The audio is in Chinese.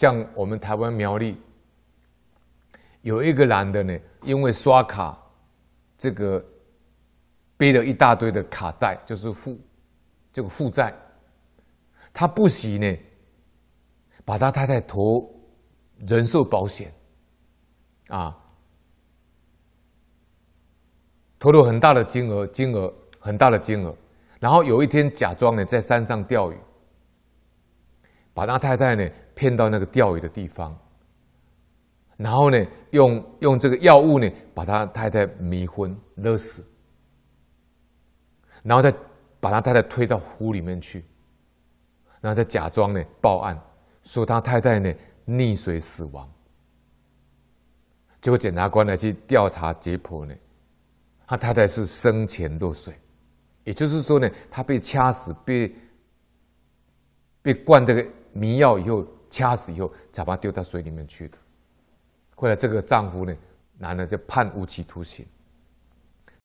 像我们台湾苗栗，有一个男的呢，因为刷卡，这个背了一大堆的卡债，就是负这个负债，他不惜呢，把他太太投人寿保险，啊，投入很大的金额，金额很大的金额，然后有一天假装呢在山上钓鱼，把他太太呢。骗到那个钓鱼的地方，然后呢，用用这个药物呢，把他太太迷昏勒死，然后再把他太太推到湖里面去，然后再假装呢报案，说他太太呢溺水死亡。结果检察官呢去调查解剖呢，他太太是生前落水，也就是说呢，他被掐死，被被灌这个迷药以后。掐死以后，才把他丢到水里面去的。后来，这个丈夫呢，男的就判无期徒刑。